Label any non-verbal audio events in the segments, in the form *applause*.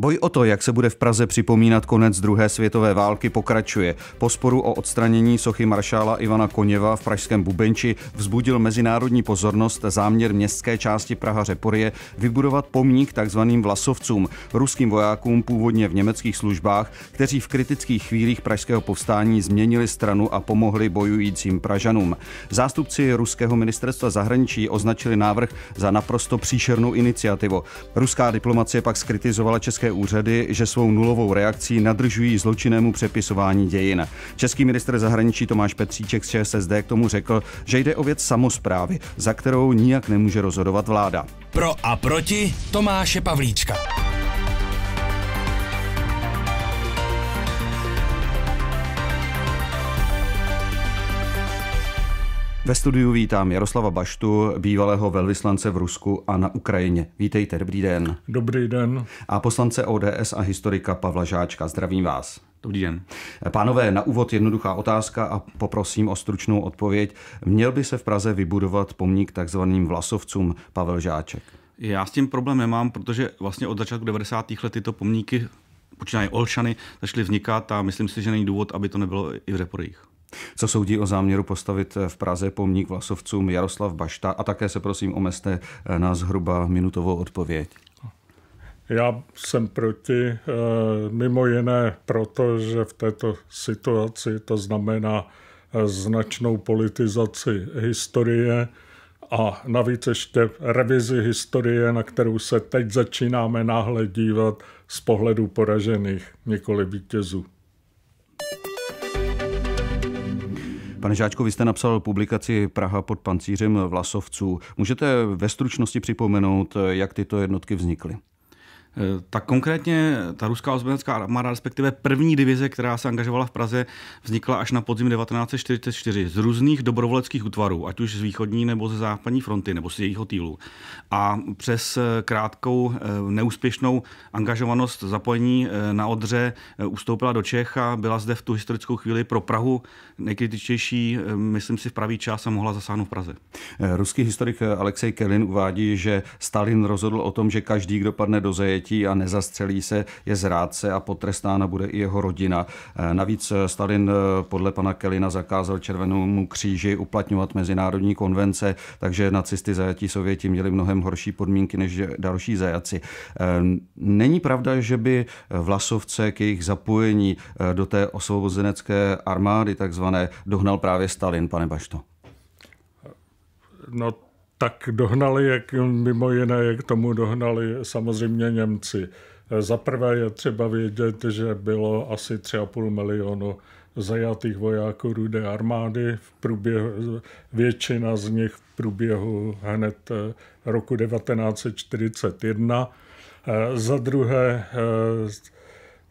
Boj o to, jak se bude v Praze připomínat konec druhé světové války, pokračuje. Po sporu o odstranění sochy maršála Ivana Koněva v pražském Bubenči vzbudil mezinárodní pozornost záměr městské části Praha Řeporie vybudovat pomník takzvaným vlasovcům, ruským vojákům původně v německých službách, kteří v kritických chvílích pražského povstání změnili stranu a pomohli bojujícím Pražanům. Zástupci ruského ministerstva zahraničí označili návrh za naprosto příšernou iniciativu. Ruská diplomacie pak skritizovala české americké úřady, že svou nulovou reakcí nadržují zločinnému přepisování dějin. Český minister zahraničí Tomáš Petříček z ČSSD k tomu řekl, že jde o věc samozprávy, za kterou nijak nemůže rozhodovat vláda. Pro a proti Tomáše Pavlíčka. Ve studiu vítám Jaroslava Baštu, bývalého velvyslance v Rusku a na Ukrajině. Vítejte, dobrý den. Dobrý den. A poslance ODS a historika Pavla Žáčka. Zdravím vás. Dobrý den. Pánové, na úvod jednoduchá otázka a poprosím o stručnou odpověď. Měl by se v Praze vybudovat pomník takzvaným vlasovcům Pavel Žáček? Já s tím problém nemám, protože vlastně od začátku 90. let tyto pomníky, počínají Olšany, začaly vznikat a myslím si, že není důvod, aby to nebylo i v reporích. Co soudí o záměru postavit v Praze pomník vlasovcům Jaroslav Bašta? A také se prosím omezte na zhruba minutovou odpověď. Já jsem proti, eh, mimo jiné proto, že v této situaci to znamená eh, značnou politizaci historie a navíc ještě revizi historie, na kterou se teď začínáme náhle dívat z pohledu poražených, nikoli vítězů. Pane Žáčko, vy jste napsal publikaci Praha pod pancířem vlasovců. Můžete ve stručnosti připomenout, jak tyto jednotky vznikly? Eh, tak konkrétně ta ruská ozbrojenská armáda, respektive první divize, která se angažovala v Praze, vznikla až na podzim 1944 z různých dobrovoleckých útvarů, ať už z východní nebo ze západní fronty nebo z jejího týlu. A přes eh, krátkou eh, neúspěšnou angažovanost zapojení na Odře ustoupila do Čech a byla zde v tu historickou chvíli pro Prahu nejkritičtější, myslím si, v pravý čas a mohla zasáhnout v Praze. Ruský historik Alexej Kelin uvádí, že Stalin rozhodl o tom, že každý, kdo padne do zajetí, obětí a nezastřelí se, je zrádce a potrestána bude i jeho rodina. E, navíc e, Stalin e, podle pana Kelina zakázal Červenému kříži uplatňovat mezinárodní konvence, takže nacisty zajatí Sověti měli mnohem horší podmínky než další zajaci. Není pravda, že by Vlasovce k jejich zapojení do té osvobozenecké armády takzvané dohnal právě Stalin, pane Bašto? No tak dohnali, jak mimo jiné, jak tomu dohnali samozřejmě Němci. Za prvé je třeba vědět, že bylo asi 3,5 milionu zajatých vojáků rudé armády. V průběhu, většina z nich v průběhu hned eh, roku 1941. Eh, za druhé eh,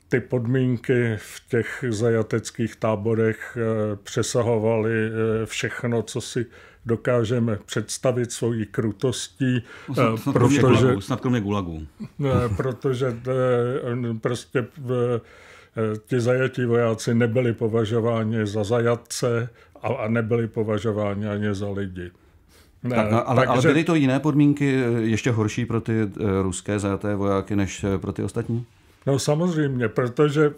ty podmínky v těch zajateckých táborech přesahovaly všechno, co si dokážeme představit svojí krutostí. No, eh, snad, kromě gulagu, protože eh, prostě eh, ti zajatí vojáci nebyli považováni za zajatce a, a nebyli považováni ani za lidi. Ne, tak, ale, takže... ale byly to jiné podmínky ještě horší pro ty ruské zajaté vojáky než pro ty ostatní? No samozřejmě, protože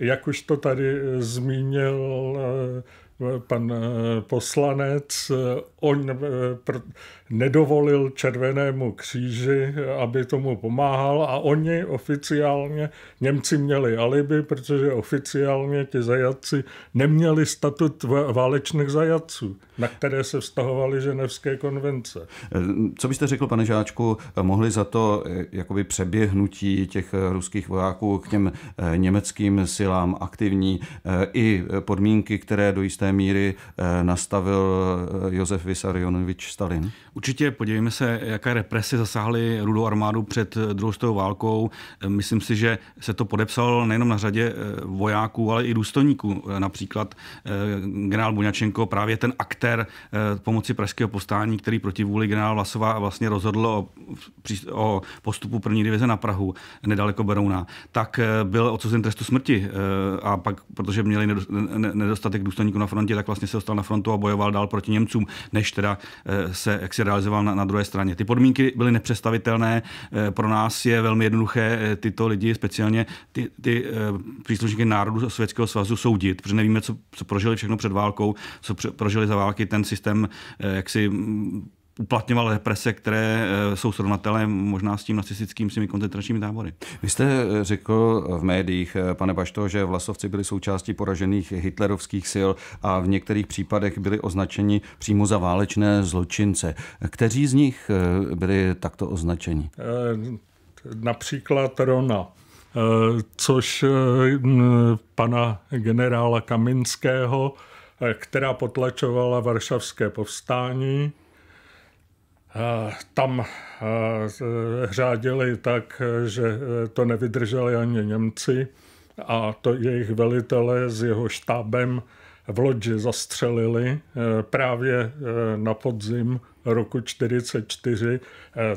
jak už to tady zmínil pan eh, poslanec, eh, on eh, nedovolil Červenému kříži, aby tomu pomáhal a oni oficiálně, Němci měli alibi, protože oficiálně ti zajatci neměli statut válečných zajatců, na které se vztahovaly ženevské konvence. Co byste řekl, pane Žáčku, mohli za to jakoby přeběhnutí těch ruských vojáků k těm německým silám aktivní i podmínky, které do jisté míry eh, nastavil eh, Josef Vysarionovič Stalin? Určitě podívejme se, jaké represy zasáhly rudou armádu před eh, druhou světovou válkou. Myslím si, že se to podepsalo nejenom na řadě vojáků, ale i důstojníků. Například generál Buňačenko, právě ten aktér pomoci pražského postání, který proti vůli generála Vlasova vlastně rozhodl o, o postupu první divize na Prahu, nedaleko Berouna, tak byl odsouzen trestu smrti. A pak, protože měli nedostatek důstojníků na frontě frontě, tak vlastně se dostal na frontu a bojoval dál proti Němcům, než teda eh, se jak si realizoval na, na druhé straně. Ty podmínky byly nepřestavitelné, eh, pro nás je velmi jednoduché eh, tyto lidi, speciálně ty, ty příslušníky národů Sovětského svazu soudit, protože nevíme, co, co prožili všechno před válkou, co prožili za války, ten systém jak si mm, uplatňoval represe, které eh, jsou srovnatelné možná s tím nacistickým s těmi koncentračními tábory. Vy jste eh, řekl v médiích, eh, pane Bašto, že vlasovci byli součástí poražených hitlerovských sil a v některých případech byli označeni přímo za válečné zločince. Kteří z nich byli takto označeni? Například Rona což pana generála Kaminského, která potlačovala varšavské povstání tam řádili tak, že e, to nevydrželi ani Němci a to jejich velitele s jeho štábem v Lodži zastřelili e, právě e, na podzim roku 44.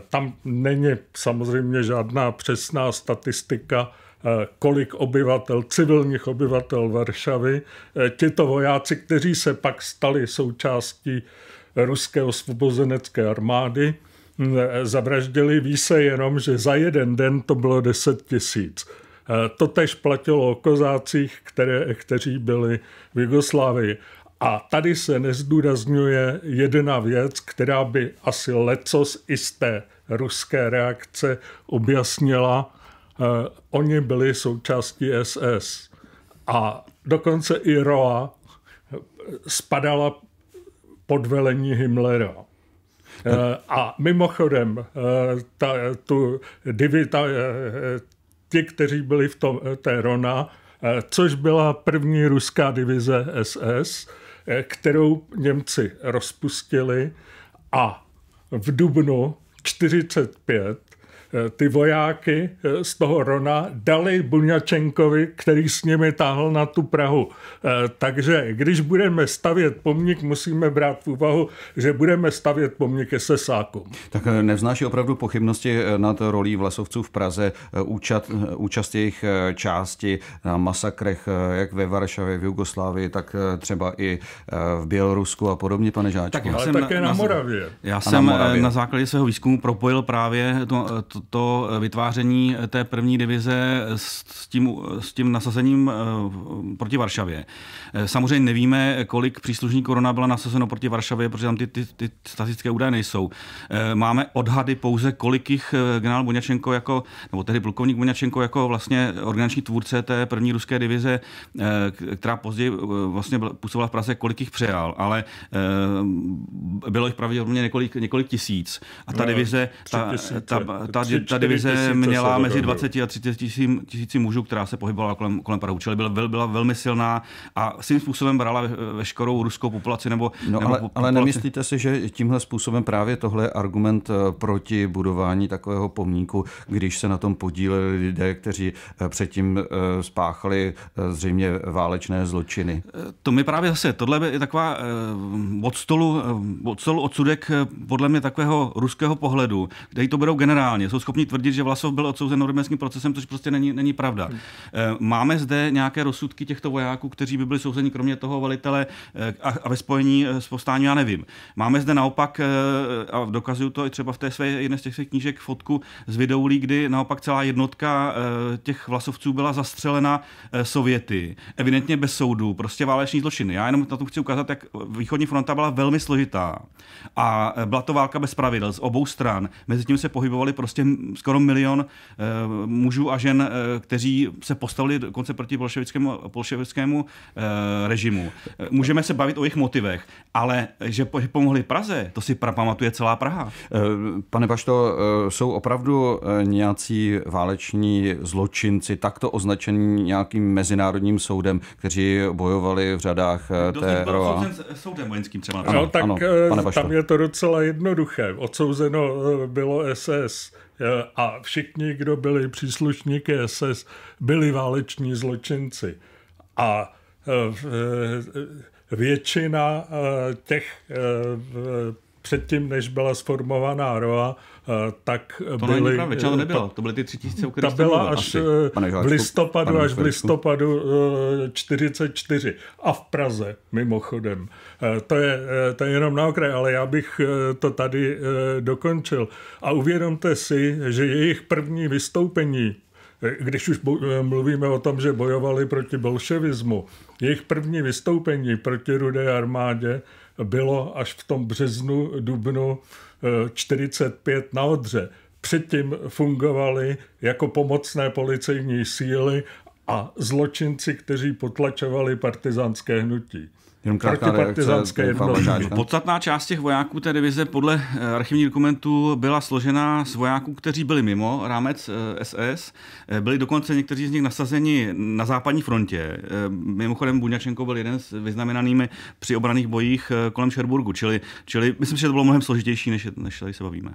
Tam není samozřejmě žádná přesná statistika, kolik obyvatel, civilních obyvatel Varšavy, tito vojáci, kteří se pak stali součástí ruské osvobozenecké armády, zavraždili, ví se jenom, že za jeden den to bylo 10 tisíc. E, to tež platilo o kozácích, které, kteří byli v Jugoslávii. A tady se nezdůrazňuje jedna věc, která by asi lecos i z té ruské reakce objasnila. E, oni byli součástí SS. A dokonce i ROA spadala podvelení Himmlera. Eh, a mimochodem, eh, ta, tu divi, ta, eh, ti, kteří byli v tom, té Rona, což byla první ruská divize SS, kterou Němci rozpustili a v dubnu 45 Eh, ty vojáky eh, z toho Rona dali Buňačenkovi, který s nimi táhl na tu Prahu. Eh, takže když budeme stavět pomník, musíme brát v úvahu, že budeme stavět pomník sesákům. Tak nevznáší opravdu pochybnosti nad rolí vlasovců v Praze, účast, účast jejich části na masakrech jak ve Varšavě, v Jugoslávii, tak třeba i v Bělorusku a podobně, pane Žáčku. Tak ale jsem také na, na Moravě. Já jsem na, Moravě. na základě svého výzkumu propojil právě to, to, to vytváření té první divize s tím, s tím nasazením eh, proti Varšavě. Eh, samozřejmě nevíme, kolik příslušníků korona byla nasazeno proti Varšavě, protože tam ty, ty, ty statistické údaje nejsou. Eh, máme odhady pouze, kolik jich generál Buňačenko jako, nebo tedy plukovník Buňačenko jako vlastně organizační tvůrce té první ruské divize, která později vlastně působila v Praze, kolik jich přijal, ale bylo jich pravděpodobně několik, několik tisíc. A ta no, divize, ta, ta, ta, ta že ta divize měla mezi 20 a 30 tisíci, mužů, která se pohybovala kolem, kolem Prahu, čili byla, byla velmi silná a svým způsobem brala veškerou ruskou populaci. Nebo, no, nebo ale, populaci. ale nemyslíte si, že tímhle způsobem právě tohle je argument eh, proti budování takového pomníku, když se na tom podíleli lidé, kteří eh, předtím eh, spáchali zřejmě válečné zločiny? To mi právě zase, tohle je taková od stolu, od stolu odsudek podle mě takového ruského pohledu, kde to berou generálně jsou schopni tvrdit, že Vlasov byl odsouzen normálním procesem, což prostě není, není pravda. Hmm. Eh, máme zde nějaké rozsudky těchto vojáků, kteří by byli souzeni kromě toho velitele eh, a, a ve spojení eh, s povstáním, já nevím. Máme zde naopak, a dokazuju to i třeba v té své jedné z těch svých knížek, fotku z videolí, kdy naopak celá jednotka těch Vlasovců byla zastřelena Sověty, evidentně bez soudu, prostě váleční zločiny. Já jenom na to chci ukázat, jak východní fronta byla velmi složitá a byla to válka bez pravidel z obou stran. Mezi tím se pohybovali prostě prostě skoro milion eh, mužů a žen, eh, kteří se postavili dokonce proti bolševickému, bolševickému eh, režimu. Můžeme se bavit o jejich motivech, ale že pomohli Praze, to si pamatuje celá Praha. Pane Bašto, jsou opravdu nějací váleční zločinci takto označení nějakým mezinárodním soudem, kteří bojovali v řadách té ROA? soudem vojenským třeba. Ano, no, tak ano, tam je to docela jednoduché. Odsouzeno bylo SS Eh, a všichni, kdo byli příslušníky SS, byli váleční zločinci. A eh, eh, většina těch předtím, než byla sformovaná ROA, Eh, tak to byly... To není eh, pravda, to nebyla, to byly ty tři tisíce, o Ta byla eh, až v listopadu, až v listopadu 44 a v Praze, mimochodem. To je, to je jenom na okraj, ale já bych to tady dokončil. A uvědomte si, že jejich první vystoupení když už mluvíme o tom, že bojovali proti bolševismu, jejich první vystoupení proti Rudé armádě bylo až v tom březnu, dubnu 45 na Odře. Předtím fungovaly jako pomocné policejní síly a zločinci, kteří potlačovali partizánské hnutí. Jenom krátká reakce, *laughs* Podstatná část těch vojáků té divize podle eh, archivních dokumentů byla složena z vojáků, kteří byli mimo rámec SS. Eh, eh, byli dokonce někteří z nich nasazeni na západní frontě. Mimochodem Buňačenko byl jeden z vyznamenanými při obraných bojích kolem Šerburgu, čili, čili myslím, že to bylo mnohem složitější, než, než tady se bavíme.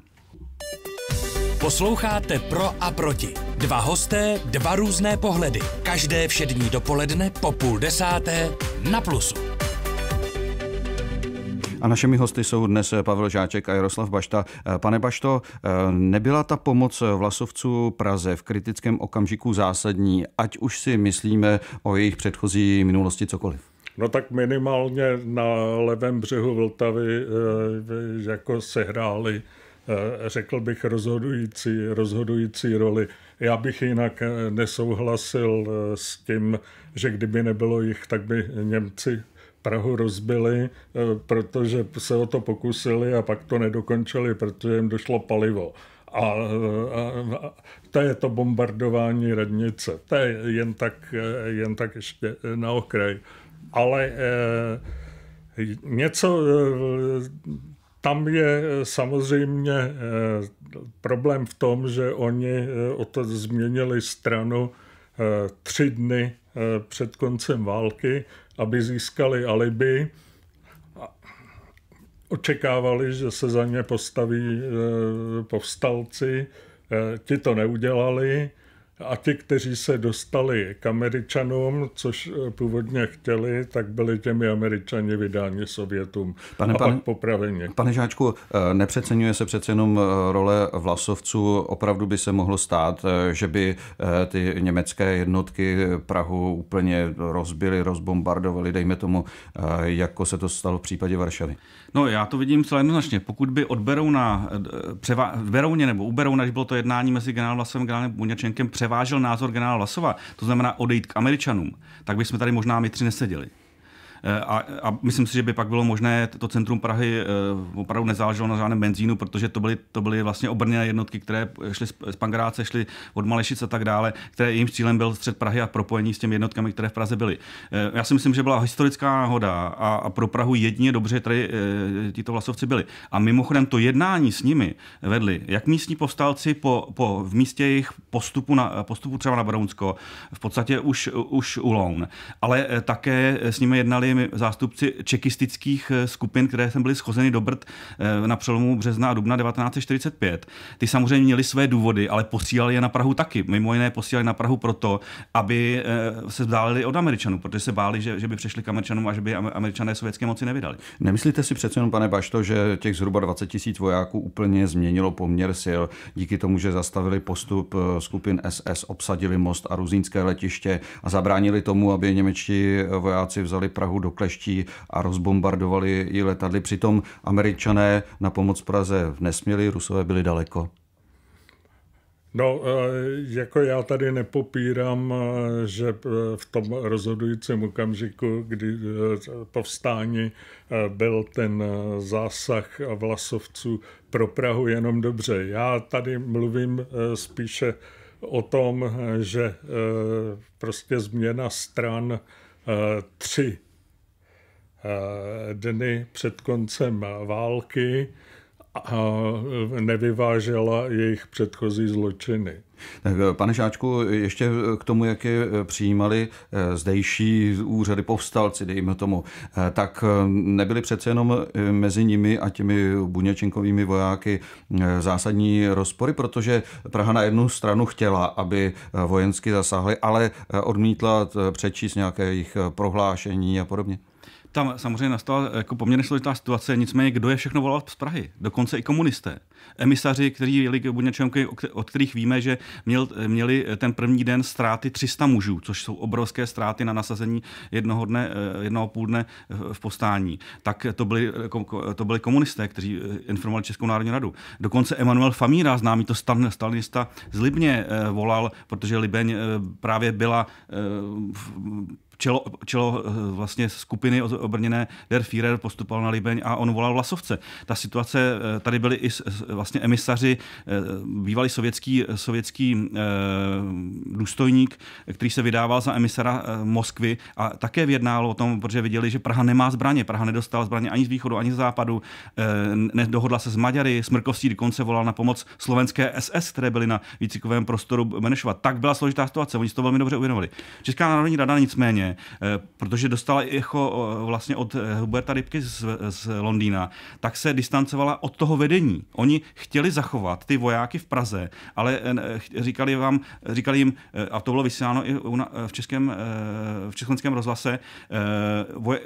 Posloucháte Pro a proti. Dva hosté, dva různé pohledy. Každé všední dopoledne po půl desáté na Plusu. A našimi hosty jsou dnes Pavel Žáček a Jaroslav Bašta. Eh, pane Bašto, eh, nebyla ta pomoc vlasovců Praze v kritickém okamžiku zásadní, ať už si myslíme o jejich předchozí minulosti cokoliv? No tak minimálně na levém břehu Vltavy eh, jako sehráli řekl bych, rozhodující, rozhodující roli. Já bych jinak nesouhlasil s tím, že kdyby nebylo jich, tak by Němci Prahu rozbili, eh, protože se o to pokusili a pak to nedokončili, protože jim došlo palivo. A, eh, a, a to je to bombardování radnice. To je jen tak, eh, jen tak ještě na okraj. Ale e, něco e, tam je samozřejmě problém v tom, že oni o to změnili stranu tři dny Eh, před koncem války, aby získali alibi. Očekávali, že se za ně postaví eh, povstalci, eh, ti to neudělali a ti, kteří se dostali k Američanům, což eh, původně chtěli, tak byli těmi Američani vydáni Sovětům pane, no a pane, pak popraveni. Pane Žáčku, eh, nepřeceňuje se přece jenom eh, role vlasovců. Opravdu by se mohlo stát, že by ty německé jednotky Prahu úplně rozbily, rozbombardovaly, dejme tomu, jako se to stalo v případě Varšavy. No já to vidím celé jednoznačně. Pokud by od Berouna, převa, Berouně nebo u Berouna, když bylo to jednání mezi generálem Vlasovem a generálem Buněčenkem, převa převážil názor generála Lasova, to znamená odejít k Američanům, tak bychom tady možná my tři neseděli. Eh, a, a myslím si, že by pak bylo možné, to centrum Prahy eh, opravdu nezáleželo na žádném benzínu, protože to byly, to byly vlastně obrněné jednotky, které šly z Pangráce, šly od Malešic a tak dále, které jejím cílem byl střed Prahy a propojení s těmi jednotkami, které v Praze byly. Eh, já si myslím, že byla historická náhoda a, a pro Prahu jedině dobře tady tito vlasovci byli. A mimochodem to jednání s nimi vedli, jak místní povstalci po, po, v místě jejich postupu, na, postupu třeba na Brounsko, v podstatě už, už u Loun, ale také s nimi jednali vyjednali zástupci čekistických eh, skupin, které sem byly schozeny do Brd eh, na přelomu března a dubna 1945. Ty samozřejmě měli své důvody, ale posílali je na Prahu taky. Mimo jiné posílali na Prahu proto, aby eh, se vzdálili od Američanů, protože se báli, že, že by přešli k Američanům a že by Američané sovětské moci nevydali. Nemyslíte si přece jenom, pane Bašto, že těch zhruba 20 tisíc vojáků úplně změnilo poměr sil díky tomu, že zastavili postup skupin SS, obsadili most a ruzínské letiště a zabránili tomu, aby němečtí vojáci vzali Prahu Prahu do kleští a rozbombardovali ji letadly. Přitom američané na pomoc Praze nesměli, rusové byli daleko. No, e, jako já tady nepopírám, e, že e, v tom rozhodujícím okamžiku, kdy povstání byl ten zásah vlasovců pro Prahu jenom dobře. Já tady mluvím spíše o tom, že prostě změna stran tři Eh, dny před koncem války a nevyvážela jejich předchozí zločiny. Tak, eh, pane Žáčku, ještě k tomu, jak je eh, přijímali zdejší úřady povstalci, dejme tomu, tak nebyly přece jenom mezi nimi a těmi buněčinkovými vojáky zásadní rozpory, protože Praha na jednu stranu chtěla, aby vojensky zasáhly, ale odmítla přečíst nějaké jejich prohlášení a podobně tam samozřejmě nastala jako poměrně složitá situace, nicméně kdo je všechno volal z Prahy, dokonce i komunisté. Emisaři, kteří jeli k Budňačenkovi, od kterých víme, že měl, měli eh, ten první den ztráty 300 mužů, což jsou obrovské ztráty na nasazení jednoho dne, eh, jednoho půl dne eh, v postání. Tak to byli, to byli komunisté, kteří informovali Českou národní radu. Dokonce Emanuel Famíra, známý to stalinista, z Libně volal, protože Libeň právě byla čelo, čelo eh, vlastně skupiny obrněné Der Führer postupoval na Libeň a on volal vlasovce. Ta situace, eh, tady byli i vlastně emisaři, eh, bývalý sovětský, sovětský důstojník, který se vydával za emisara Moskvy a také vyjednal o tom, protože viděli, že Praha nemá zbraně. Praha nedostala zbraně ani z východu, ani z západu. Nedohodla se s Maďary. Smrkovský dokonce volal na pomoc slovenské SS, které byly na výcikovém prostoru Benešova. Tak byla složitá situace. Oni si to velmi dobře uvědomili. Česká národní rada nicméně Eh, protože dostala echo eh, vlastně od eh, Huberta Rybky z, z Londýna, tak se distancovala od toho vedení. Oni chtěli zachovat ty vojáky v Praze, ale říkali vám, říkali jim, a to bylo vysíláno i v českém, v českém rozhlase,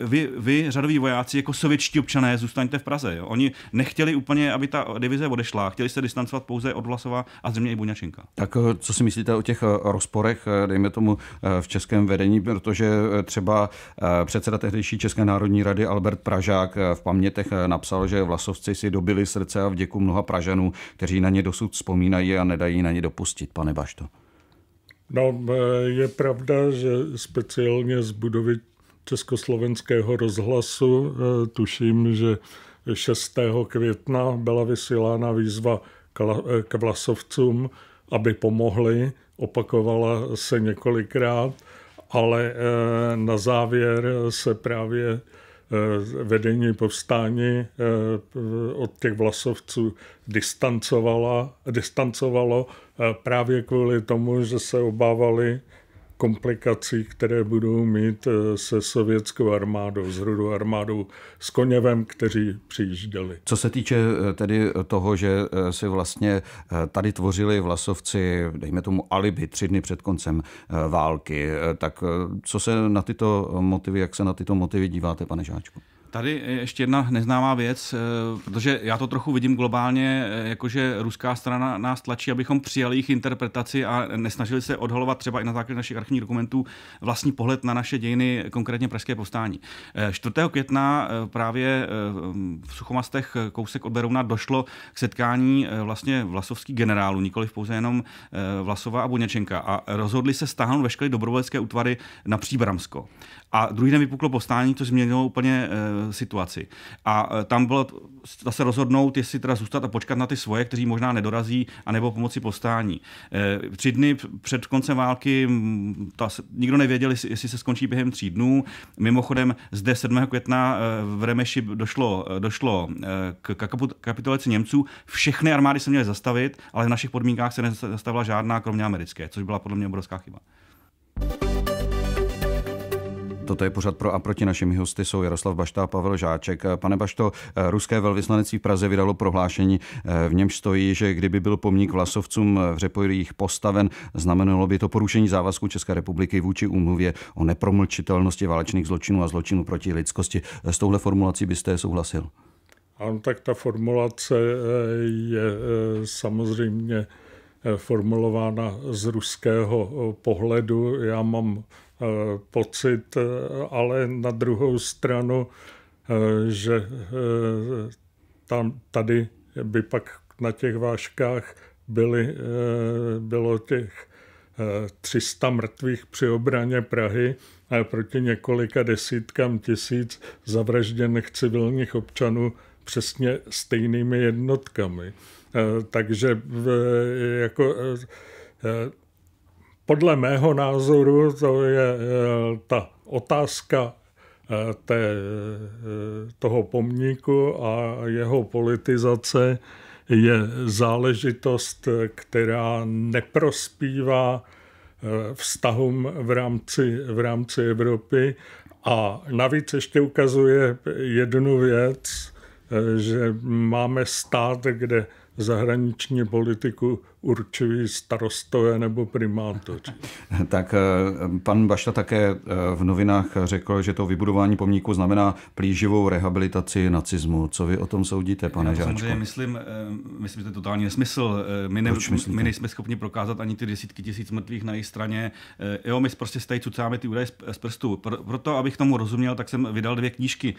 vy, vy řadoví vojáci jako sovětští občané zůstaňte v Praze. Jo. Oni nechtěli úplně, aby ta divize odešla, chtěli se distancovat pouze od Vlasova a země i Buňačinka. Tak co si myslíte o těch rozporech, dejme tomu, v českém vedení, protože Eh, třeba eh, předseda tehdejší České národní rady Albert Pražák eh, v pamětech napsal, že vlasovci si dobili srdce a vděku mnoha Pražanů, kteří na ně dosud vzpomínají a nedají na ně dopustit, pane Bašto. No, je pravda, že speciálně z budovy československého rozhlasu tuším, že 6. května byla vysílána výzva k vlasovcům, aby pomohli. Opakovala se několikrát ale eh, na závěr se právě eh, vedení povstání eh, od těch vlasovců distancovalo právě kvůli tomu, že se obávali komplikací, které budou mít eh, se sovětskou armádou, s rudou armádou, s Koněvem, kteří přijížděli. Co se týče eh, tedy toho, že eh, si vlastně tady tvořili vlasovci, dejme tomu alibi, tři dny před koncem války, tak co se na tyto motivy, jak se na tyto motivy díváte, pane Žáčku? Tady je ještě jedna neznámá věc, eh, protože já to trochu vidím globálně, eh, jakože ruská strana nás tlačí, abychom přijali jejich interpretaci a nesnažili se odhalovat třeba i na základě našich archivních dokumentů vlastní pohled na naše dějiny, konkrétně Pražské povstání. 4. Eh, května právě v Suchomastech kousek od Berouna došlo k setkání vlastně vlasovských generálů, nikoli pouze jenom Vlasova a Buněčenka a rozhodli se stáhnout veškeré dobrovolské útvary na Příbramsko. A druhý den vypuklo postání, což změnilo úplně e, situaci. A e, tam bylo zase rozhodnout, jestli teda zůstat a počkat na ty svoje, kteří možná nedorazí, anebo pomoci postání. E, eh, tři dny před koncem války ta, nikdo nevěděl, jestli, se skončí během tří dnů. Mimochodem zde 7. května v Remeši došlo, došlo k kapitulaci Němců. Všechny armády se měly zastavit, ale v našich podmínkách se nezastavila žádná, kromě americké, což byla podle mě obrovská chyba. Toto je pořád pro a proti. Našimi hosty jsou Jaroslav Bašta a Pavel Žáček. Pane Bašto, ruské velvyslanectví v Praze vydalo prohlášení, v němž stojí, že kdyby byl pomník vlasovcům v Řepojích postaven, znamenalo by to porušení závazku České republiky vůči úmluvě o nepromlčitelnosti válečných zločinů a zločinů proti lidskosti. S touhle formulací byste souhlasil? Ano, tak ta formulace eh, je eh, samozřejmě eh, formulována z ruského pohledu. Já mám Eh, pocit, eh, ale na druhou stranu, eh, že tam, tady by pak na těch váškách byly, bylo těch 300 mrtvých při obraně Prahy a proti několika desítkám tisíc zavražděných civilních občanů přesně stejnými jednotkami. Takže jako podle mého názoru to je eh, ta otázka eh, té, eh, toho pomníku a jeho politizace je záležitost, která neprospívá vztahům v rámci, v rámci Evropy a navíc ještě ukazuje jednu věc, že máme stát, kde zahraniční politiku určují starostové nebo primátoři. *laughs* tak eh, pan Bašta také eh, v novinách řekl, že to vybudování pomníku znamená plíživou rehabilitaci nacismu. Co vy o tom soudíte, pane Já Žáčko? Samozřejmě myslím, eh, myslím, že to je totální nesmysl. My, ne, my nejsme schopni prokázat ani ty desítky tisíc mrtvých na jejich straně. Jo, my prostě stejí cucáme ty údaje z, z prstů. Proto, abych tomu rozuměl, tak jsem vydal dvě knížky.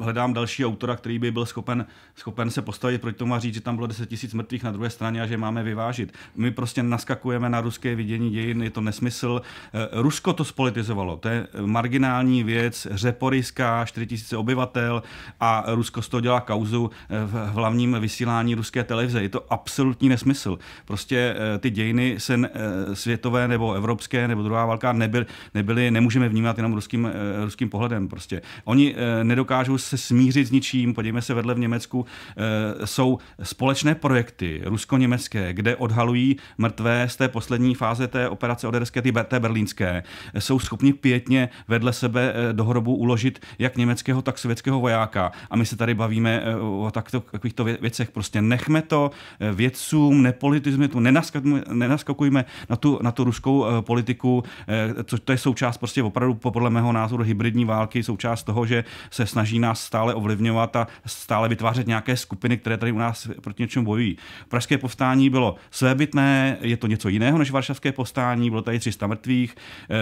Hledám další autora, který by byl schopen, schopen se postavit proti tomu a říct, že tam bylo 10 tisíc mrtvých na druhé straně jednání a že máme vyvážit. My prostě naskakujeme na ruské vidění dějin, je to nesmysl. Eh, Rusko to spolitizovalo, to je marginální věc, řeporyská, 4000 obyvatel a Rusko z toho dělá kauzu eh, v hlavním vysílání ruské televize. Je to absolutní nesmysl. Prostě eh, ty dějiny se světové nebo evropské nebo druhá válka nebyly, nebyly nemůžeme vnímat jenom ruským, ruským pohledem. Prostě. Oni nedokážou se smířit s ničím, podívejme se vedle v Německu, jsou společné projekty. Rusko německé, kde odhalují mrtvé z té poslední fáze té operace oderské, ty té berlínské, jsou schopni pětně vedle sebe eh, do hrobu uložit jak německého, tak sovětského vojáka. A my se tady bavíme eh, o takto, takovýchto věcech. Prostě nechme to eh, vědcům, nepolitizujme to, nenaskakujme na tu, na tu ruskou politiku, co to je součást prostě opravdu podle mého názoru hybridní války, součást toho, že se snaží nás stále ovlivňovat a stále vytvářet nějaké skupiny, které tady u nás proti něčemu bojují. Pražské povstání bylo svébytné, je to něco jiného než varšavské povstání, bylo tady 300 mrtvých,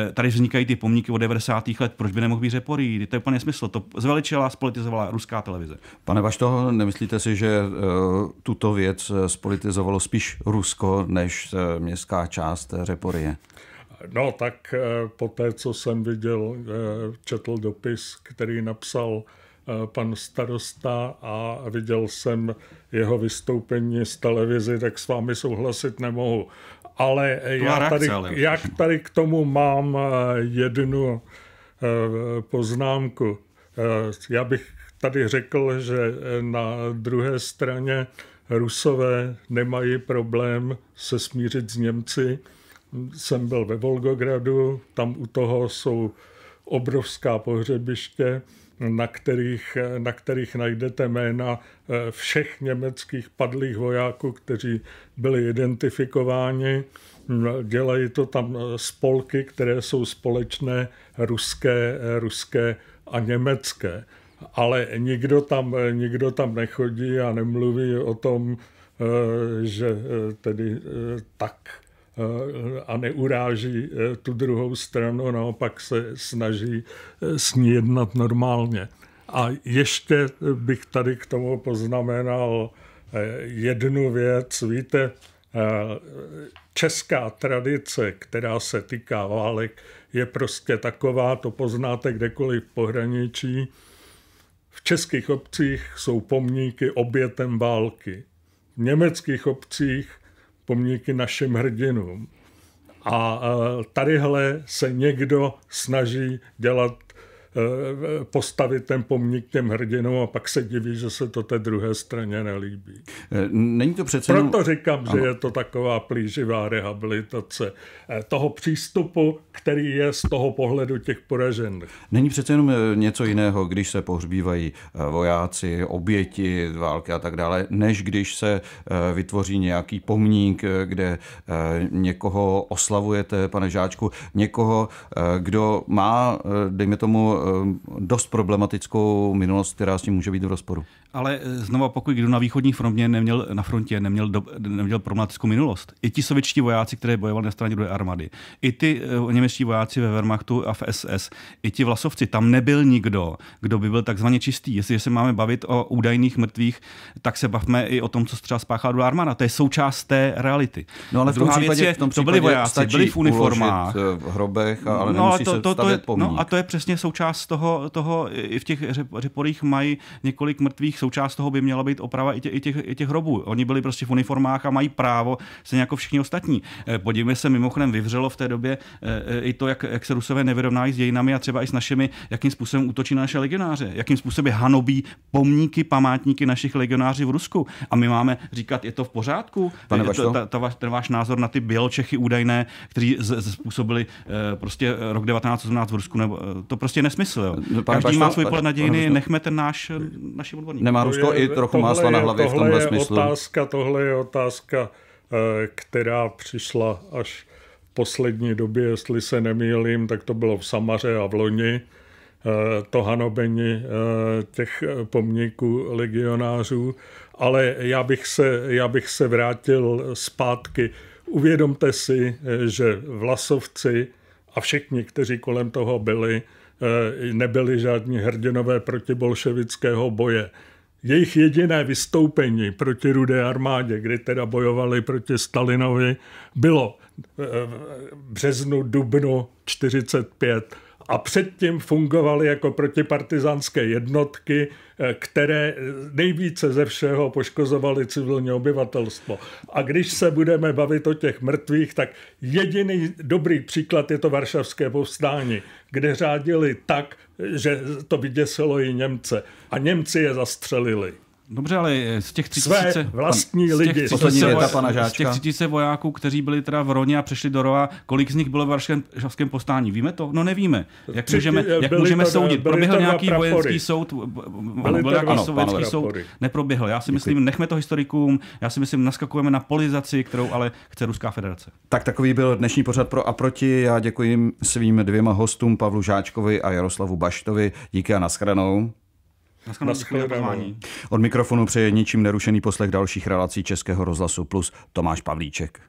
eh, tady vznikají ty pomníky od 90. let, proč by nemohl být Řeporý? To je úplně smysl, to zveličila, spolitizovala ruská televize. Pane Vašto, nemyslíte si, že eh, tuto věc eh, spolitizovalo spíš Rusko než městská část Řeporie? No, tak po té, co jsem viděl, četl dopis, který napsal Eh, pan starosta a viděl jsem jeho vystoupení z televizi, tak s vámi souhlasit nemohu. Ale já tady, jak tady k tomu mám eh, jednu eh, poznámku. Já bych tady řekl, že na druhé straně Rusové nemají problém se smířit s Němci. Jsem byl ve Volgogradu, tam u toho jsou obrovská pohřebiště na kterých, na kterých najdete jména eh, všech německých padlých vojáků, kteří byli identifikováni. Dělají to tam eh, spolky, které jsou společné ruské, eh, ruské a německé. Ale nikdo tam, nikdo tam nechodí a nemluví o tom, že tedy tak a neuráží eh, tu druhou stranu, naopak se snaží eh, s ní jednat normálně. A ještě eh, bych tady k tomu poznamenal jednu věc. Víte, česká tradice, která se týká válek, je prostě taková, to poznáte kdekoliv v pohraničí. V českých obcích jsou pomníky obětem války. V německých obcích pomníky našim hrdinům. A e, tadyhle se někdo snaží dělat Eh, postavit ten pomník těm hrdinům a pak se diví, že se to té druhé straně nelíbí. Eh, není to přece... Proto říkám, ano. že je to taková plíživá rehabilitace eh, toho přístupu, který je z toho pohledu těch poražených. Není přece jenom něco jiného, když se pohřbívají vojáci, oběti války a tak dále, než když se vytvoří nějaký pomník, kde někoho oslavujete, pane Žáčku, někoho, kdo má, dejme tomu, dost problematickou minulost, která s tím může být v rozporu ale eh, znova pokud kdo na východní frontě neměl, na frontě neměl, do, neměl problematickou minulost. I ti sovětští vojáci, které bojovali na straně druhé armády, i ty uh, němečtí vojáci ve Wehrmachtu a v SS, i ti vlasovci, tam nebyl nikdo, kdo by byl takzvaně čistý. Jestliže se máme bavit o údajných mrtvých, tak se bavme i o tom, co třeba spáchala druhá armáda. To je součást té reality. No ale v tom Druhá případě, věc je, v tom to byli vojáci, byli v uniformách. Eh, v hrobech, ale no, ale to, to, to je, no, a to je přesně součást toho, toho i v těch řeporích mají několik mrtvých součást toho by měla být oprava i, tě, i, těch, i těch hrobů. Oni byli prostě v uniformách a mají právo, stejně jako všichni ostatní. Eh, podívejme se, mimochodem vyvřelo v té době eh, eh, i to, jak, jak se Rusové nevyrovnají s dějinami a třeba i s našimi, jakým způsobem útočí na naše legionáře, jakým způsobem hanobí pomníky, památníky našich legionářů v Rusku. A my máme říkat, je to v pořádku? Pane to, ta, ta, ten váš názor na ty Bělčechy údajné, kteří z, z, způsobili prostě rok 1918 v Rusku, nebo, to prostě nesmysl. Jo. No, Každý Pane má svůj pohled na dějiny, nechme ten náš naši odborník nemá Rusko je, i trochu másla na hlavě v tomhle je smyslu? Otázka, tohle je otázka, eh, která přišla až v poslední době, jestli se nemýlím, tak to bylo v Samaře a v Loni, eh, to hanobení eh, těch pomníků legionářů. Ale já bych se, já bych se vrátil zpátky. Uvědomte si, že vlasovci a všichni, kteří kolem toho byli, nebyli žádní hrdinové protibolševického boje jejich jediné vystoupení proti rudé armádě, kdy teda bojovali proti Stalinovi, bylo eh, v březnu, dubnu 45 a předtím fungovaly jako protipartizánské jednotky, eh, které nejvíce ze všeho poškozovaly civilní obyvatelstvo. A když se budeme bavit o těch mrtvých, tak jediný dobrý příklad je to varšavské povstání, kde řádili tak, že to vyděsilo i Němce. A Němci je zastřelili. Dobře, ale eh, z těch 30 Své vlastní pan, lidi. Z těch, pana Žáčka. z těch 30 vojáků, kteří byli teda v Roně a přešli do Roa, kolik z nich bylo v varšavském postání? Víme to? No nevíme. Jak Při, můžeme, eh, jak můžeme to, soudit? Proběhl nějaký vojenský soud? Byli byl nějaký ano, sovětský soud? Neproběhl. Já si Děkuji. myslím, nechme to historikům, já si myslím, naskakujeme na polizaci, kterou ale chce Ruská federace. Tak takový byl dnešní pořad pro a proti. Já děkuji svým dvěma hostům, Pavlu Žáčkovi a Jaroslavu Baštovi. Díky a nashledanou. Od mikrofonu přeje ničím nerušený poslech dalších relací Českého rozhlasu plus Tomáš Pavlíček.